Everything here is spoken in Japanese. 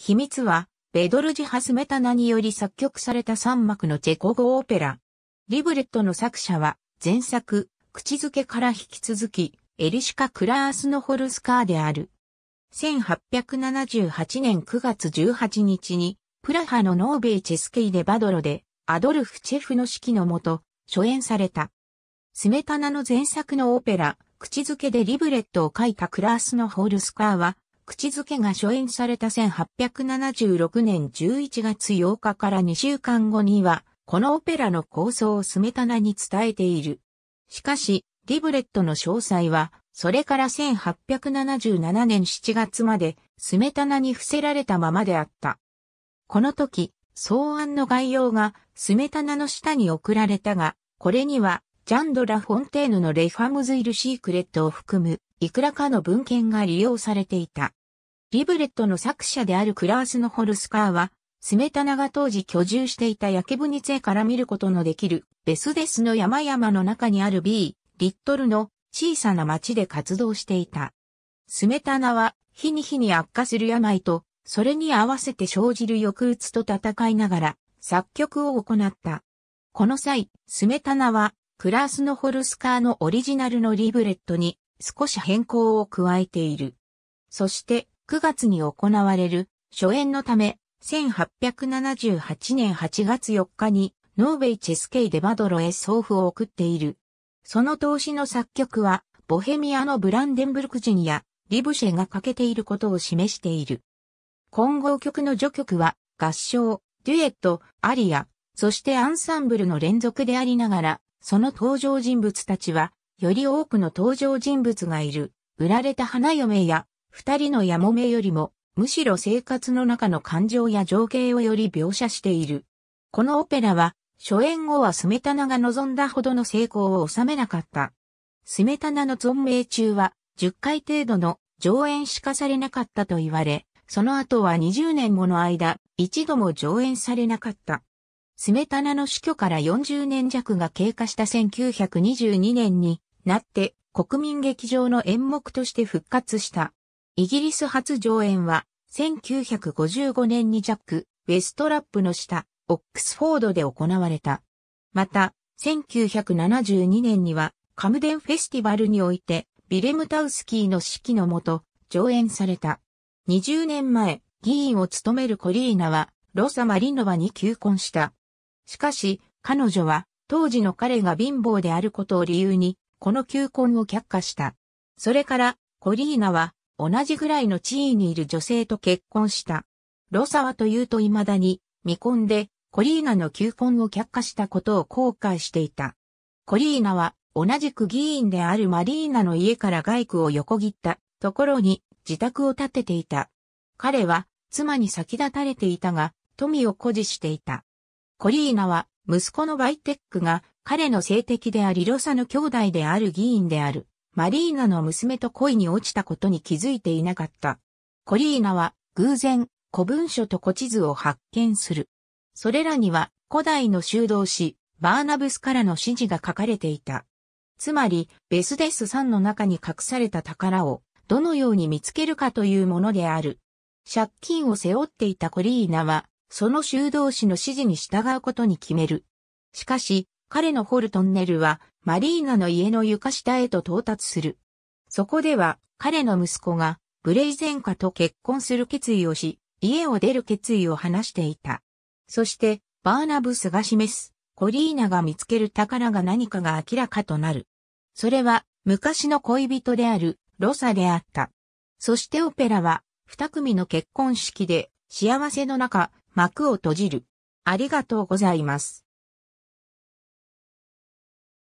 秘密は、ベドルジハ・スメタナにより作曲された3幕のチェコ語オペラ。リブレットの作者は、前作、口づけから引き続き、エリシカ・クラースのホルスカーである。1878年9月18日に、プラハのノーベイ・チェスケイデ・バドロで、アドルフ・チェフの指揮のもと、初演された。スメタナの前作のオペラ、口づけでリブレットを書いたクラースのホルスカーは、口づけが初演された1876年11月8日から2週間後には、このオペラの構想をスメタナに伝えている。しかし、リブレットの詳細は、それから1877年7月まで、スメタナに伏せられたままであった。この時、草案の概要が、スメタナの下に送られたが、これには、ジャンド・ラ・フォンテーヌのレファムズ・イル・シークレットを含む、いくらかの文献が利用されていた。リブレットの作者であるクラースのホルスカーは、スメタナが当時居住していたヤケブニツェから見ることのできる、ベスデスの山々の中にある B、リットルの小さな町で活動していた。スメタナは、日に日に悪化する病と、それに合わせて生じる抑うつと戦いながら、作曲を行った。この際、スメタナは、クラースのホルスカーのオリジナルのリブレットに、少し変更を加えている。そして、9月に行われる初演のため、1878年8月4日にノーベイチェスケイデバドロへ送付を送っている。その投資の作曲は、ボヘミアのブランデンブルク人やリブシェが欠けていることを示している。混合曲の序曲は、合唱、デュエット、アリア、そしてアンサンブルの連続でありながら、その登場人物たちは、より多くの登場人物がいる、売られた花嫁や二人のやもめよりも、むしろ生活の中の感情や情景をより描写している。このオペラは、初演後はスメタナが望んだほどの成功を収めなかった。スメタナの存命中は、10回程度の上演しかされなかったと言われ、その後は20年もの間、一度も上演されなかった。スメタナの死去から40年弱が経過した1922年になって国民劇場の演目として復活した。イギリス初上演は、1955年にジャック、ウェストラップの下、オックスフォードで行われた。また、1972年には、カムデンフェスティバルにおいて、ビレムタウスキーの指揮のもと、上演された。20年前、議員を務めるコリーナは、ロサ・マリノバに求婚した。しかし、彼女は、当時の彼が貧乏であることを理由に、この求婚を却下した。それから、コリーナは、同じぐらいの地位にいる女性と結婚した。ロサはというと未だに未婚でコリーナの求婚を却下したことを後悔していた。コリーナは同じく議員であるマリーナの家から外区を横切ったところに自宅を建てていた。彼は妻に先立たれていたが富を誇示していた。コリーナは息子のバイテックが彼の性的でありロサの兄弟である議員であるマリーナの娘と恋に落ちたことに気づいていなかった。コリーナは偶然古文書と古地図を発見する。それらには古代の修道士バーナブスからの指示が書かれていた。つまり、ベスデスんの中に隠された宝をどのように見つけるかというものである。借金を背負っていたコリーナは、その修道士の指示に従うことに決める。しかし、彼の掘るトンネルはマリーナの家の床下へと到達する。そこでは、彼の息子が、ブレイゼンカと結婚する決意をし、家を出る決意を話していた。そして、バーナブスが示す、コリーナが見つける宝が何かが明らかとなる。それは、昔の恋人である、ロサであった。そしてオペラは、二組の結婚式で、幸せの中、幕を閉じる。ありがとうございます。